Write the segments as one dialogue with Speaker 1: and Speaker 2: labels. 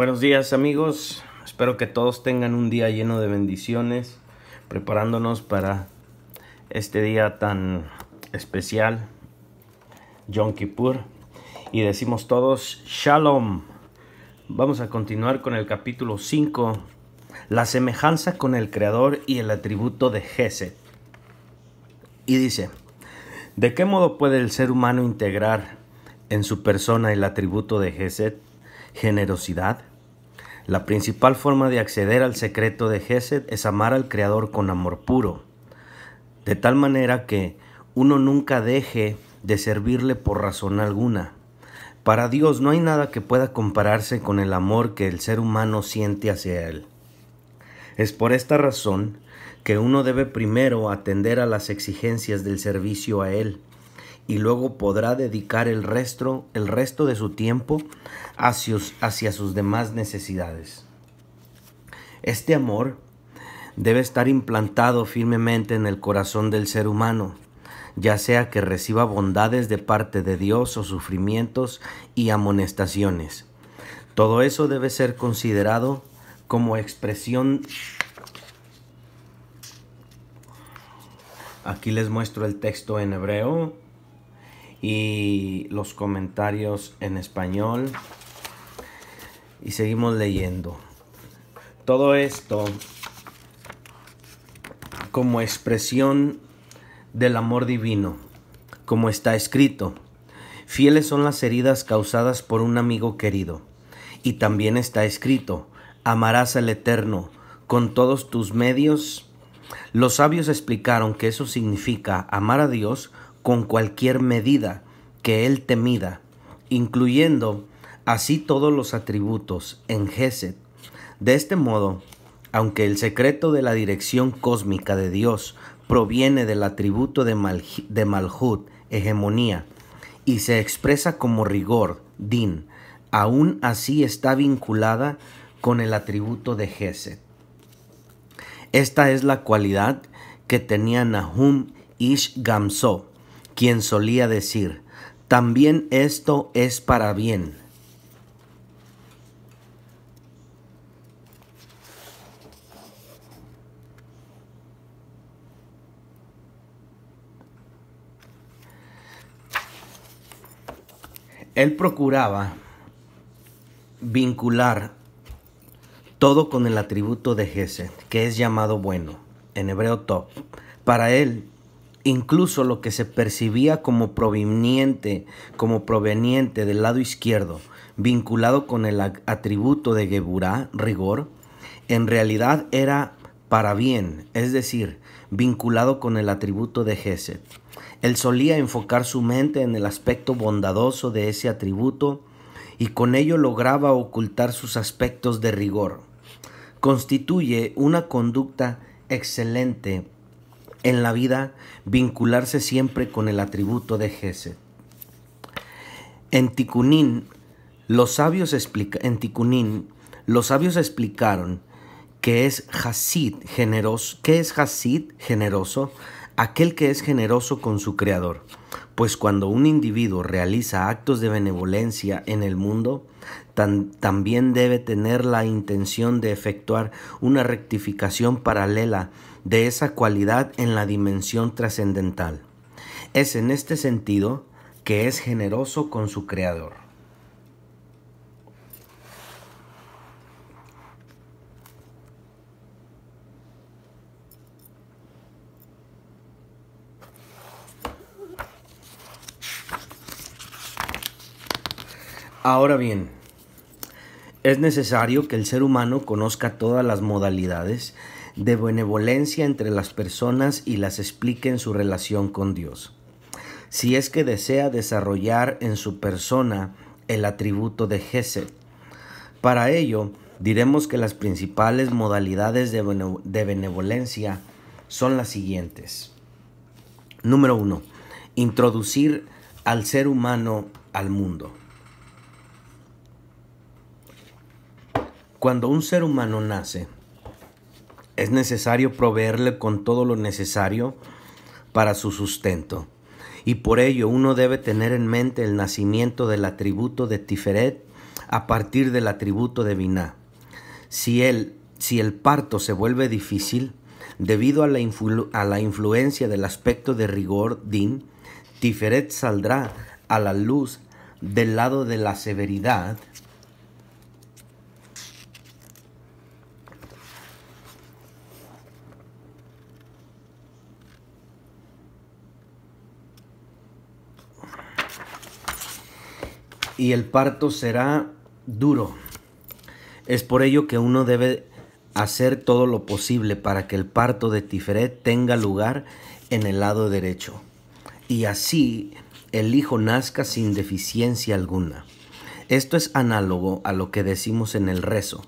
Speaker 1: Buenos días amigos, espero que todos tengan un día lleno de bendiciones, preparándonos para este día tan especial, Yom Kippur, y decimos todos Shalom. Vamos a continuar con el capítulo 5, la semejanza con el Creador y el atributo de Geset. Y dice, ¿de qué modo puede el ser humano integrar en su persona el atributo de Geset? generosidad, la principal forma de acceder al secreto de Gesed es amar al Creador con amor puro, de tal manera que uno nunca deje de servirle por razón alguna. Para Dios no hay nada que pueda compararse con el amor que el ser humano siente hacia Él. Es por esta razón que uno debe primero atender a las exigencias del servicio a Él, y luego podrá dedicar el resto, el resto de su tiempo hacia sus demás necesidades. Este amor debe estar implantado firmemente en el corazón del ser humano, ya sea que reciba bondades de parte de Dios o sufrimientos y amonestaciones. Todo eso debe ser considerado como expresión... Aquí les muestro el texto en hebreo y los comentarios en español. Y seguimos leyendo. Todo esto como expresión del amor divino, como está escrito. Fieles son las heridas causadas por un amigo querido. Y también está escrito, amarás al Eterno con todos tus medios. Los sabios explicaron que eso significa amar a Dios con cualquier medida que él temida, incluyendo así todos los atributos en Geset. De este modo, aunque el secreto de la dirección cósmica de Dios proviene del atributo de, Malhut, hegemonía, y se expresa como rigor, din, aún así está vinculada con el atributo de Geset. Esta es la cualidad que tenía Nahum Ish Gamso, quien solía decir, también esto es para bien. Él procuraba vincular todo con el atributo de jesse que es llamado bueno, en hebreo top. Para él, incluso lo que se percibía como proveniente, como proveniente del lado izquierdo, vinculado con el atributo de Geburá, rigor, en realidad era para bien, es decir, vinculado con el atributo de Geset. Él solía enfocar su mente en el aspecto bondadoso de ese atributo y con ello lograba ocultar sus aspectos de rigor. Constituye una conducta excelente en la vida vincularse siempre con el atributo de Gesed. En tikunin, los sabios, en los sabios explicaron que es Hasid generoso, que es Hasid generoso, aquel que es generoso con su creador pues cuando un individuo realiza actos de benevolencia en el mundo, también debe tener la intención de efectuar una rectificación paralela de esa cualidad en la dimensión trascendental. Es en este sentido que es generoso con su Creador. Ahora bien, es necesario que el ser humano conozca todas las modalidades de benevolencia entre las personas y las explique en su relación con Dios, si es que desea desarrollar en su persona el atributo de Gesed. Para ello, diremos que las principales modalidades de, benevolencia son las siguientes. Número 1. Introducir al ser humano al mundo. Cuando un ser humano nace, es necesario proveerle con todo lo necesario para su sustento. Y por ello uno debe tener en mente el nacimiento del atributo de Tiferet a partir del atributo de Biná. Si, él, si el parto se vuelve difícil, debido a la, a la influencia del aspecto de rigor Din, Tiferet saldrá a la luz del lado de la severidad y el parto será duro. Es por ello que uno debe hacer todo lo posible para que el parto de Tiferet tenga lugar en el lado derecho. Y así el hijo nazca sin deficiencia alguna. Esto es análogo a lo que decimos en el rezo,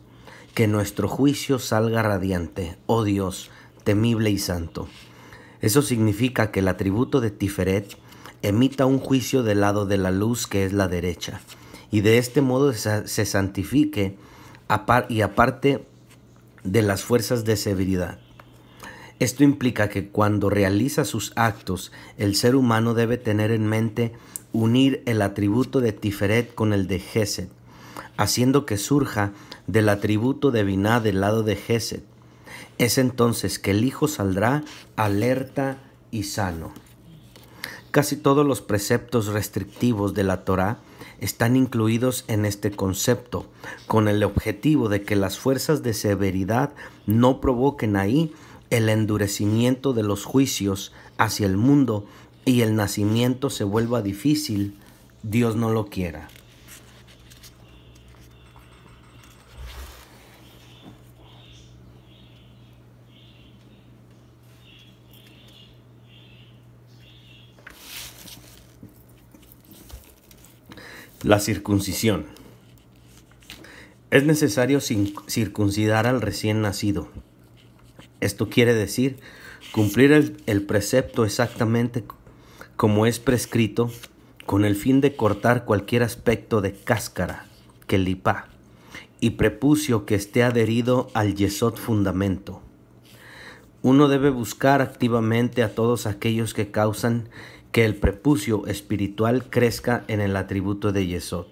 Speaker 1: que nuestro juicio salga radiante, oh Dios, temible y santo. Eso significa que el atributo de Tiferet emita un juicio del lado de la luz que es la derecha, y de este modo se santifique y aparte de las fuerzas de severidad. Esto implica que cuando realiza sus actos, el ser humano debe tener en mente unir el atributo de Tiferet con el de Gesed, haciendo que surja del atributo de Binah del lado de Gesed. Es entonces que el hijo saldrá alerta y sano. Casi todos los preceptos restrictivos de la Torah están incluidos en este concepto, con el objetivo de que las fuerzas de severidad no provoquen ahí el endurecimiento de los juicios hacia el mundo y el nacimiento se vuelva difícil, Dios no lo quiera. La circuncisión. Es necesario circuncidar al recién nacido. Esto quiere decir cumplir el, precepto exactamente como es prescrito con el fin de cortar cualquier aspecto de cáscara, que lipa, y prepucio que esté adherido al yesot fundamento. Uno debe buscar activamente a todos aquellos que causan que el prepucio espiritual crezca en el atributo de Yesod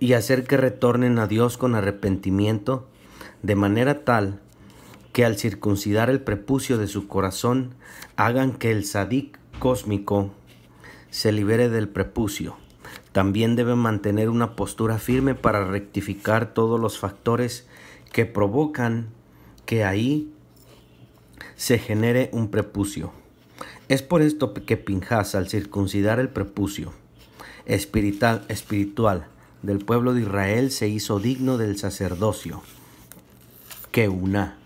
Speaker 1: y hacer que retornen a Dios con arrepentimiento, de manera tal que al circuncidar el prepucio de su corazón hagan que el sadik cósmico se libere del prepucio. También deben mantener una postura firme para rectificar todos los factores que provocan que ahí se genere un prepucio. Es por esto que Pinjas, al circuncidar el prepucio espiritual, espiritual del pueblo de Israel, se hizo digno del sacerdocio que una.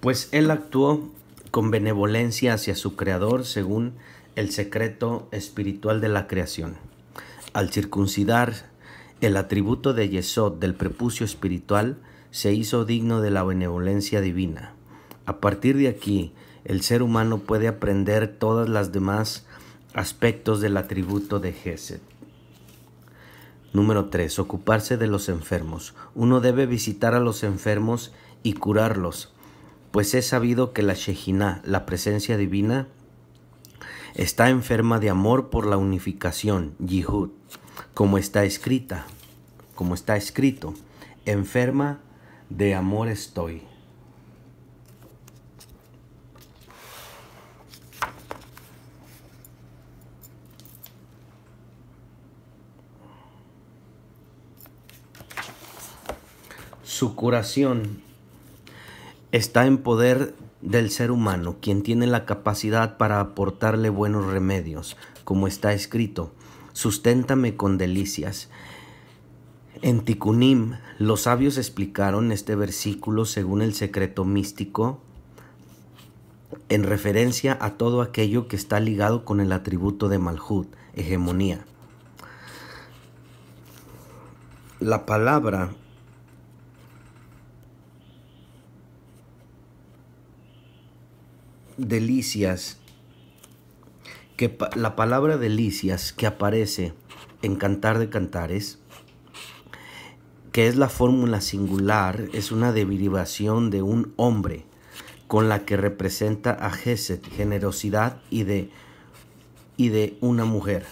Speaker 1: Pues él actuó con benevolencia hacia su creador según el secreto espiritual de la creación. Al circuncidar el atributo de Yesod del prepucio espiritual, se hizo digno de la benevolencia divina. A partir de aquí, el ser humano puede aprender todos los demás aspectos del atributo de Gesed. Número 3. Ocuparse de los enfermos. Uno debe visitar a los enfermos y curarlos, pues es sabido que la Shejinah, la presencia divina, Está enferma de amor por la unificación, Yihud, como está escrita, como está escrito, enferma de amor estoy. Su curación está en poder del ser humano, quien tiene la capacidad para aportarle buenos remedios, como está escrito, susténtame con delicias. En Tikunim, los sabios explicaron este versículo según el secreto místico en referencia a todo aquello que está ligado con el atributo de Malhut, hegemonía. La palabra delicias, que la palabra delicias que aparece en Cantar de Cantares, que es la fórmula singular, es una derivación de un hombre con la que representa a Geset, generosidad y de, y de una mujer.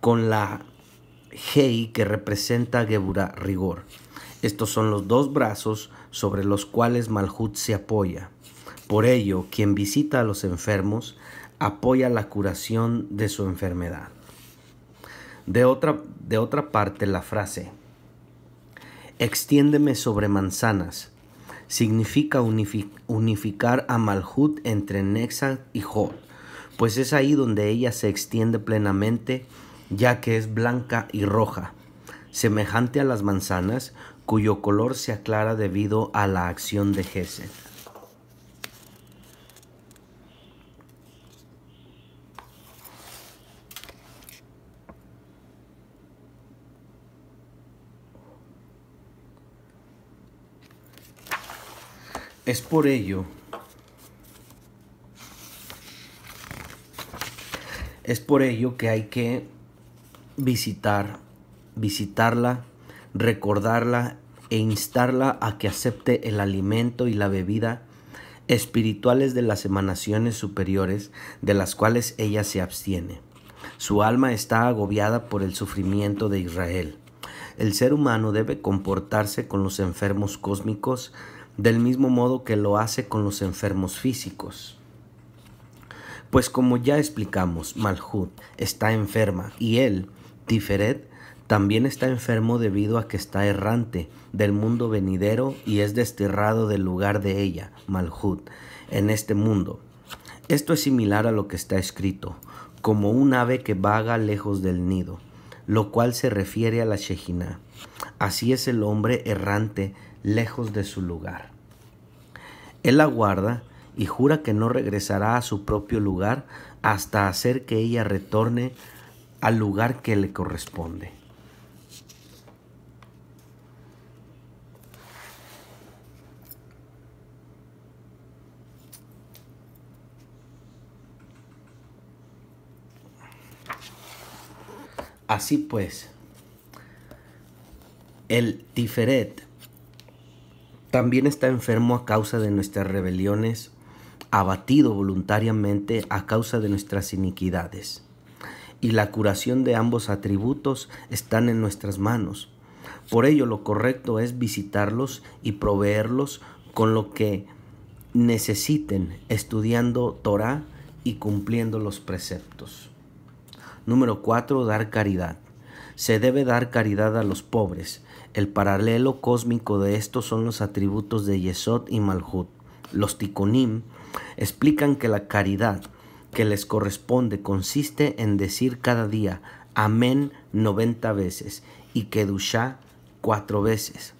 Speaker 1: Con la Hei que representa a Geburah, rigor. Estos son los dos brazos sobre los cuales Malhut se apoya. Por ello, quien visita a los enfermos apoya la curación de su enfermedad. De otra, de otra parte, la frase, extiéndeme sobre manzanas, significa unificar a Malhut entre Nexa y Jod, pues es ahí donde ella se extiende plenamente, ya que es blanca y roja, semejante a las manzanas, cuyo color se aclara debido a la acción de Gesed. Es por ello, es por ello que hay que visitar, visitarla, recordarla e instarla a que acepte el alimento y la bebida espirituales de las emanaciones superiores de las cuales ella se abstiene. Su alma está agobiada por el sufrimiento de Israel. El ser humano debe comportarse con los enfermos cósmicos del mismo modo que lo hace con los enfermos físicos. Pues como ya explicamos, Malhut está enferma y él, Tiferet, también está enfermo debido a que está errante del mundo venidero y es desterrado del lugar de ella, Malhut, en este mundo. Esto es similar a lo que está escrito, como un ave que vaga lejos del nido, lo cual se refiere a la Shejinah. Así es el hombre errante lejos de su lugar. Él la guarda y jura que no regresará a su propio lugar hasta hacer que ella retorne al lugar que le corresponde. Así pues, el Tiferet también está enfermo a causa de nuestras rebeliones, abatido voluntariamente a causa de nuestras iniquidades. Y la curación de ambos atributos están en nuestras manos. Por ello lo correcto es visitarlos y proveerlos con lo que necesiten, estudiando Torah y cumpliendo los preceptos. Número 4. Dar caridad. Se debe dar caridad a los pobres, el paralelo cósmico de estos son los atributos de Yesod y Malhut. Los Tikonim explican que la caridad que les corresponde consiste en decir cada día Amén 90 veces y Kedushá cuatro veces.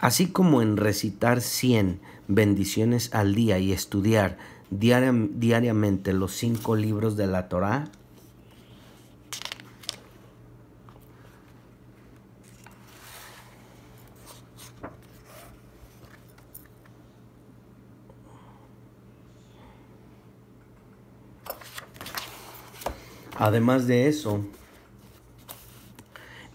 Speaker 1: Así como en recitar 100 bendiciones al día y estudiar diariamente los cinco libros de la Torá, Además de eso,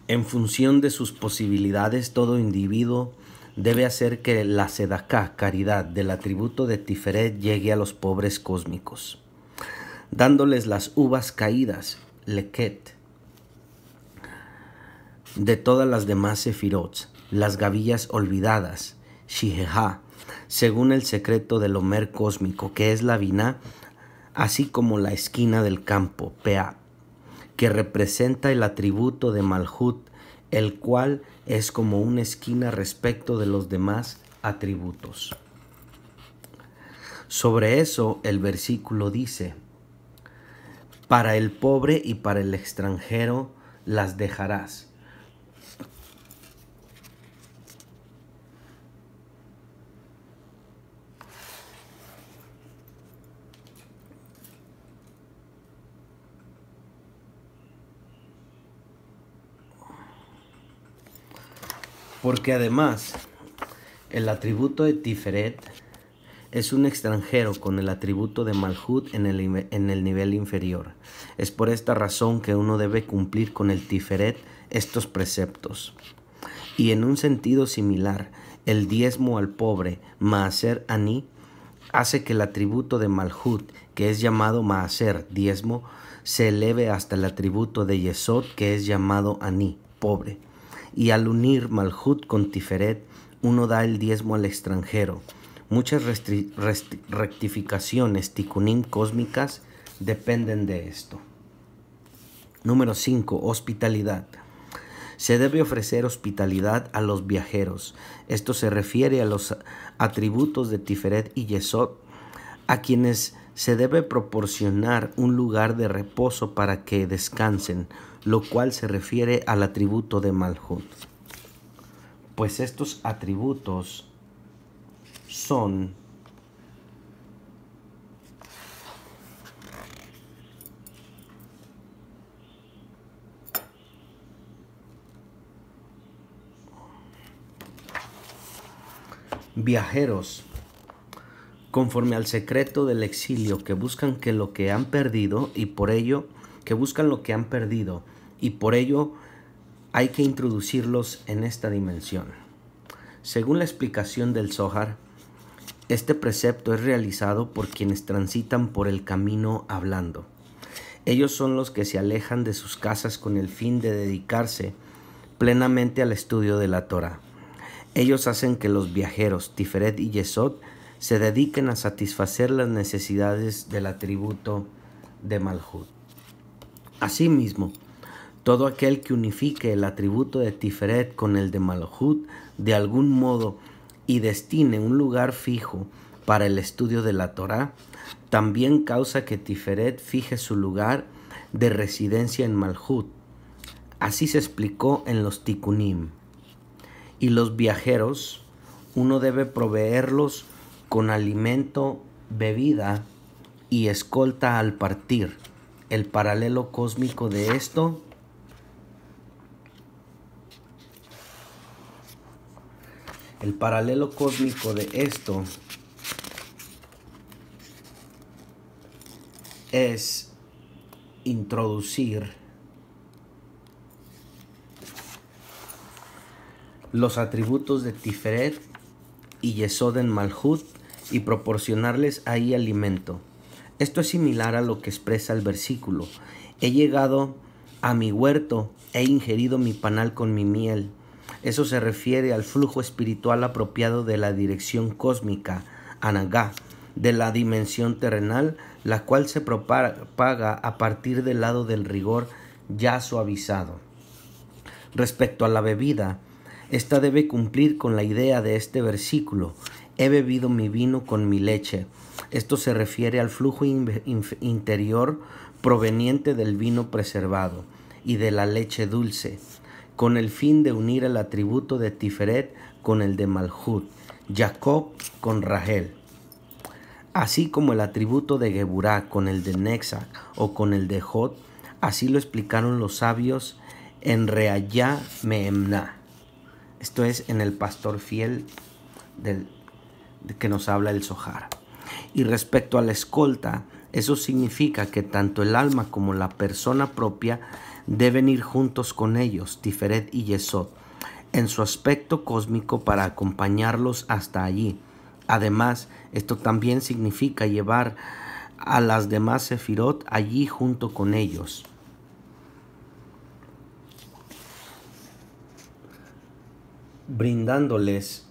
Speaker 1: en función de sus posibilidades, todo individuo debe hacer que la sedaká, caridad, del atributo de Tiferet llegue a los pobres cósmicos, dándoles las uvas caídas, leket, de todas las demás sefirot, las gavillas olvidadas, shijeha, según el secreto del Homer cósmico, que es la vina así como la esquina del campo, Pea, que representa el atributo de Malhut, el cual es como una esquina respecto de los demás atributos. Sobre eso el versículo dice, para el pobre y para el extranjero las dejarás Porque además, el atributo de Tiferet es un extranjero con el atributo de Malhut en el, nivel inferior. Es por esta razón que uno debe cumplir con el Tiferet estos preceptos. Y en un sentido similar, el diezmo al pobre, Maaser Ani, hace que el atributo de Malhut, que es llamado Maaser, diezmo, se eleve hasta el atributo de Yesod, que es llamado Ani, pobre y al unir Malhut con Tiferet, uno da el diezmo al extranjero. Muchas rectificaciones tikunim cósmicas dependen de esto. Número 5. Hospitalidad. Se debe ofrecer hospitalidad a los viajeros. Esto se refiere a los atributos de Tiferet y Yesod, a quienes se debe proporcionar un lugar de reposo para que descansen, lo cual se refiere al atributo de Malhut. Pues estos atributos son viajeros, conforme al secreto del exilio, que buscan que lo que han perdido y por ello que buscan lo que han perdido y por ello hay que introducirlos en esta dimensión. Según la explicación del Zohar, este precepto es realizado por quienes transitan por el camino hablando. Ellos son los que se alejan de sus casas con el fin de dedicarse plenamente al estudio de la Torah. Ellos hacen que los viajeros Tiferet y Yesod se dediquen a satisfacer las necesidades del atributo de Malhud. Asimismo, todo aquel que unifique el atributo de Tiferet con el de Malhut de algún modo y destine un lugar fijo para el estudio de la Torá, también causa que Tiferet fije su lugar de residencia en Malhut. Así se explicó en los Tikunim. Y los viajeros, uno debe proveerlos con alimento, bebida y escolta al partir. El paralelo cósmico de esto El paralelo cósmico de esto es introducir los atributos de Tiferet y Yesod en Malhut y proporcionarles ahí alimento. Esto es similar a lo que expresa el versículo. He llegado a mi huerto, he ingerido mi panal con mi miel. Eso se refiere al flujo espiritual apropiado de la dirección cósmica, anagá, de la dimensión terrenal, la cual se propaga a partir del lado del rigor ya suavizado. Respecto a la bebida, esta debe cumplir con la idea de este versículo. He bebido mi vino con mi leche. Esto se refiere al flujo interior proveniente del vino preservado y de la leche dulce con el fin de unir el atributo de Tiferet con el de Malhut, Jacob con Rahel, así como el atributo de Geburá con el de Nexac o con el de Jod, así lo explicaron los sabios en Reayá Mehemnah. Esto es en el pastor fiel del, que nos habla el Sohar. Y respecto a la escolta, eso significa que tanto el alma como la persona propia deben ir juntos con ellos, Tiferet y Yesod, en su aspecto cósmico para acompañarlos hasta allí. Además, esto también significa llevar a las demás Sefirot allí junto con ellos. brindándoles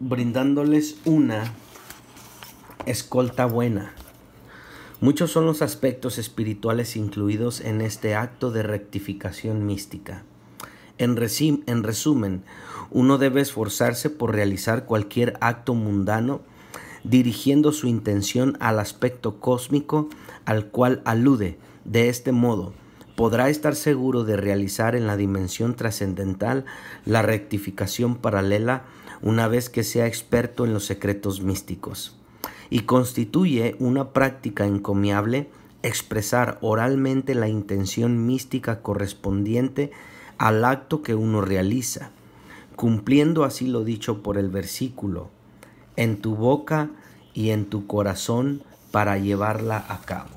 Speaker 1: brindándoles una escolta buena. Muchos son los aspectos espirituales incluidos en este acto de rectificación mística. En, en, resumen, uno debe esforzarse por realizar cualquier acto mundano dirigiendo su intención al aspecto cósmico al cual alude. De este modo, podrá estar seguro de realizar en la dimensión trascendental la rectificación paralela una vez que sea experto en los secretos místicos y constituye una práctica encomiable expresar oralmente la intención mística correspondiente al acto que uno realiza, cumpliendo así lo dicho por el versículo, en tu boca y en tu corazón para llevarla a cabo.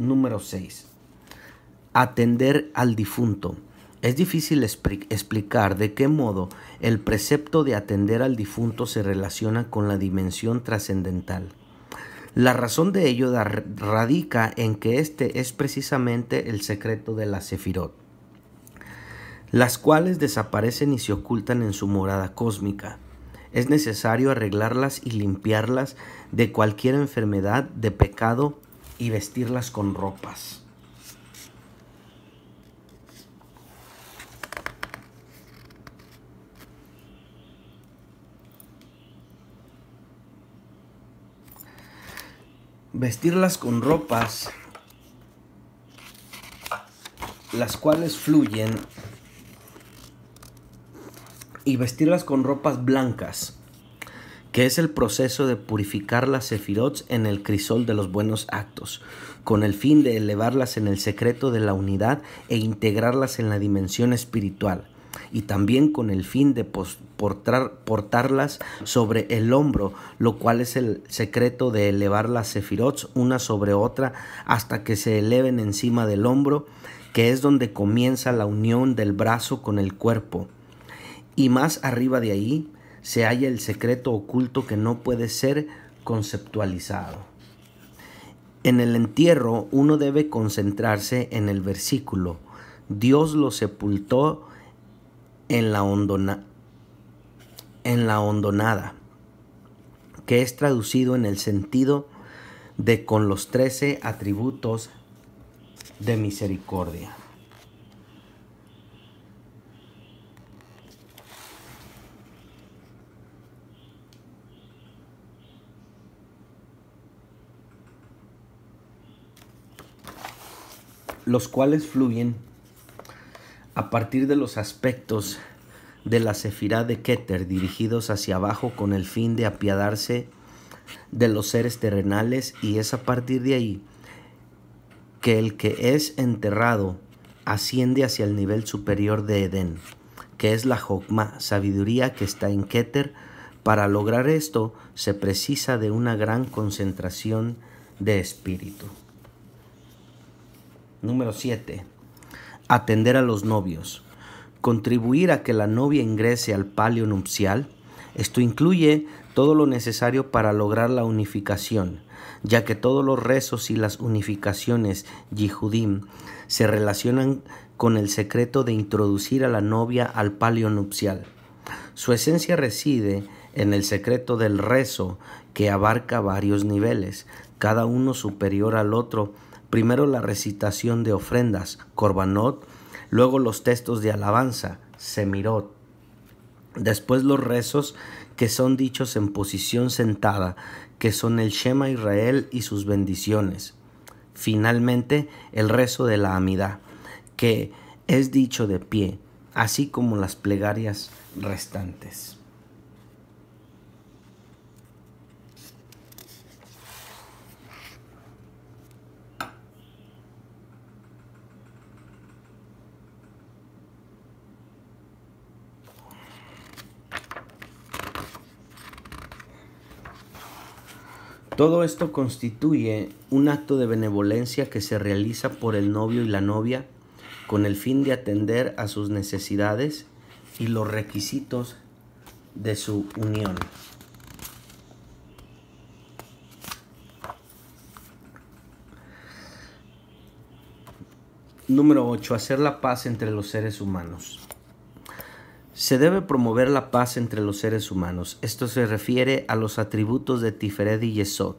Speaker 1: Número 6. Atender al difunto. Es difícil explicar de qué modo el precepto de atender al difunto se relaciona con la dimensión trascendental. La razón de ello radica en que este es precisamente el secreto de la Sefirot, las cuales desaparecen y se ocultan en su morada cósmica. Es necesario arreglarlas y limpiarlas de cualquier enfermedad, de pecado y vestirlas con ropas. vestirlas con ropas las cuales fluyen y vestirlas con ropas blancas, que es el proceso de purificar las sefirots en el crisol de los buenos actos, con el fin de elevarlas en el secreto de la unidad e integrarlas en la dimensión espiritual y también con el fin de portarlas sobre el hombro, lo cual es el secreto de elevar las sefirot una sobre otra hasta que se eleven encima del hombro, que es donde comienza la unión del brazo con el cuerpo. Y más arriba de ahí se halla el secreto oculto que no puede ser conceptualizado. En el entierro uno debe concentrarse en el versículo. Dios lo sepultó en la, en la hondonada, que es traducido en el sentido de con los trece atributos de misericordia. los cuales fluyen a partir de los aspectos de la sefirá de Keter dirigidos hacia abajo con el fin de apiadarse de los seres terrenales y es a partir de ahí que el que es enterrado asciende hacia el nivel superior de Edén, que es la Jokma, sabiduría que está en Keter. Para lograr esto se precisa de una gran concentración de espíritu. Número 7 atender a los novios, contribuir a que la novia ingrese al palio nupcial. Esto incluye todo lo necesario para lograr la unificación, ya que todos los rezos y las unificaciones yihudim se relacionan con el secreto de introducir a la novia al palio nupcial. Su esencia reside en el secreto del rezo que abarca varios niveles, cada uno superior al otro Primero la recitación de ofrendas, Corbanot, luego los textos de alabanza, Semirot. Después los rezos que son dichos en posición sentada, que son el Shema Israel y sus bendiciones. Finalmente, el rezo de la Amidad, que es dicho de pie, así como las plegarias restantes. Todo esto constituye un acto de benevolencia que se realiza por el novio y la novia con el fin de atender a sus necesidades y los requisitos de su unión. Número 8. Hacer la paz entre los seres humanos. Se debe promover la paz entre los seres humanos. Esto se refiere a los atributos de Tiferet y Yesod,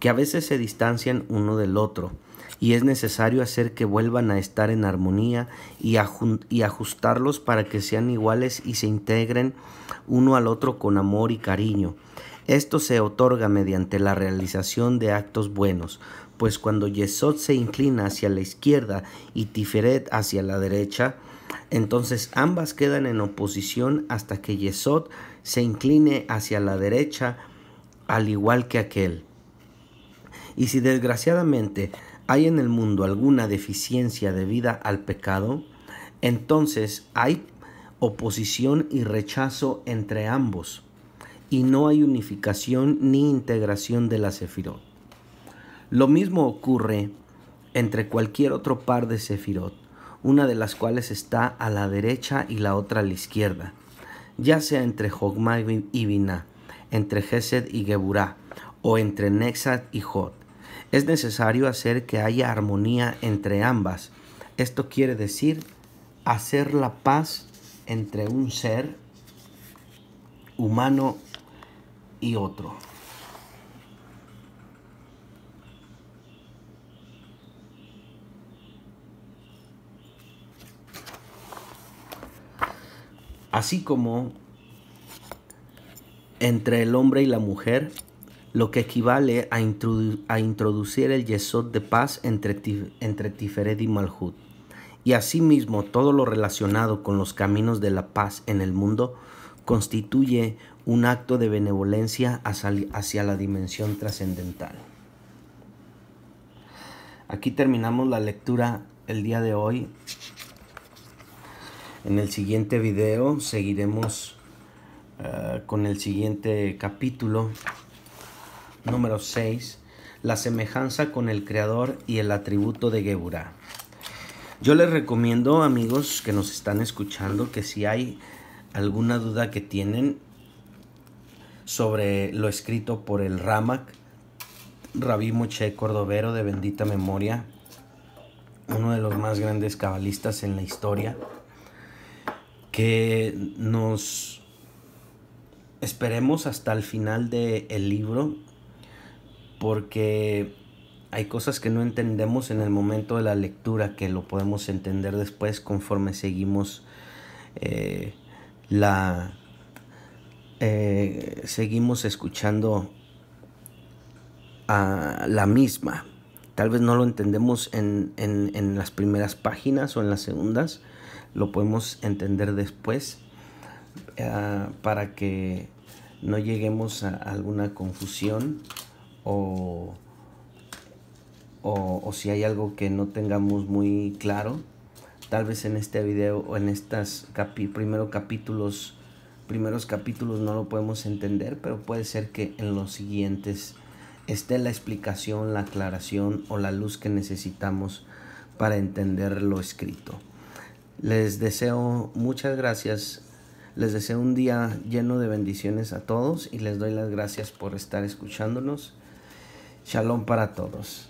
Speaker 1: que a veces se distancian uno del otro, y es necesario hacer que vuelvan a estar en armonía y, ajustarlos para que sean iguales y se integren uno al otro con amor y cariño. Esto se otorga mediante la realización de actos buenos, pues cuando Yesod se inclina hacia la izquierda y Tiferet hacia la derecha, entonces ambas quedan en oposición hasta que Yesod se incline hacia la derecha al igual que aquel. Y si desgraciadamente hay en el mundo alguna deficiencia debida al pecado, entonces hay oposición y rechazo entre ambos, y no hay unificación ni integración de la sefirot. Lo mismo ocurre entre cualquier otro par de sefirot una de las cuales está a la derecha y la otra a la izquierda, ya sea entre Jogma y Vina, entre Gesed y Geburah, o entre Nexat y Jod. Es necesario hacer que haya armonía entre ambas. Esto quiere decir hacer la paz entre un ser humano y otro. así como entre el hombre y la mujer, lo que equivale a, introducir el yesod de paz entre, Tifered Tiferet y Malhud. Y asimismo, todo lo relacionado con los caminos de la paz en el mundo constituye un acto de benevolencia hacia la dimensión trascendental. Aquí terminamos la lectura el día de hoy en el siguiente video seguiremos eh, con el siguiente capítulo, número 6, la semejanza con el Creador y el atributo de Geburah. Yo les recomiendo, amigos que nos están escuchando, que si hay alguna duda que tienen sobre lo escrito por el Ramak, Rabí Muché Cordovero de bendita memoria, uno de los más grandes cabalistas en la historia, que nos esperemos hasta el final del libro porque hay cosas que no entendemos en el momento de la lectura que lo podemos entender después conforme seguimos eh, la eh, seguimos escuchando a la misma tal vez no lo entendemos en las primeras páginas o en las segundas lo podemos entender después ah, para que no lleguemos a alguna confusión o, si hay algo que no tengamos muy claro. Tal vez en este video o en estos capítulos, primeros capítulos no lo podemos entender, pero puede ser que en los siguientes esté la explicación, la aclaración o la luz que necesitamos para entender lo escrito. Les deseo muchas gracias. Les deseo un día lleno de bendiciones a todos y les doy las gracias por estar escuchándonos. Shalom para todos.